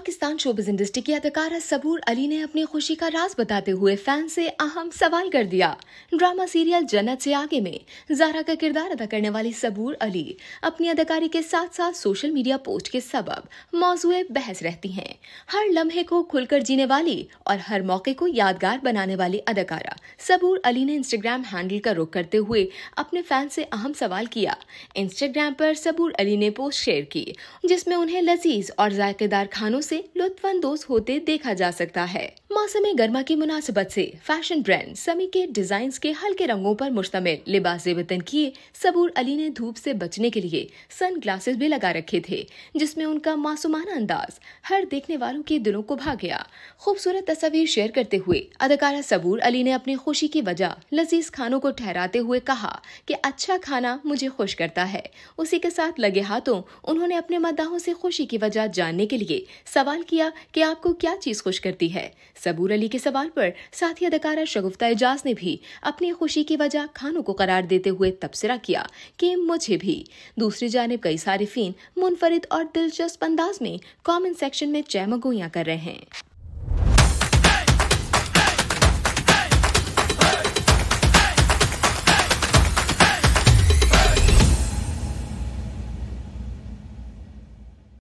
Pakistan showbiz industry की अदकारा सबूर अली ने अपनी खुशी का राज बताते हुए फैन से अहम सवाल कर दिया ड्रामा सीरियल जन्नत से आगे में जारा का किरदार अदा करने वाली सबूर अली अपनी अदाकारी के साथ साथ सोशल मीडिया पोस्ट के सबब मौजूद बहस रहती हैं हर लम्हे को खुलकर जीने वाली और हर मौके को यादगार बनाने वाली अदाकारा सबूर अली ने इंस्टाग्राम हैंडल का रुख करते हुए अपने फैन से अहम सवाल किया इंस्टाग्राम पर सबूर अली ने पोस्ट शेयर की जिसमें उन्हें लजीज और जायकेदार खानों से लुत्फानंदोज होते देखा जा सकता है मौसम गर्मा की मुनासिबत से फैशन ब्रांड समी के डिजाइन के हल्के रंगों पर मुश्तमिल लिबास वतन किए सबूर अली ने धूप से बचने के लिए सन ग्लासेस भी लगा रखे थे जिसमें उनका मासूमाना अंदाज हर देखने वालों के दिलों को भाग गया खूबसूरत तस्वीर शेयर करते हुए अदाकारा सबूर अली ने अपनी खुशी की वजह लजीज खानों को ठहराते हुए कहा कि अच्छा खाना मुझे खुश करता है उसी के साथ लगे हाथों उन्होंने अपने मद्दाहों से खुशी की वजह जानने के लिए सवाल किया कि आपको क्या चीज खुश करती है सबूर अली के सवाल पर साथी अदाकारा शगुफ्ता एजाज ने भी अपनी खुशी की वजह खानों को करार देते हुए तबसरा किया कि मुझे भी दूसरी जानब कई सार्फिन मुनफरद और दिलचस्प अंदाज में कॉमेंट सेक्शन में चैमगोया कर रहे हैं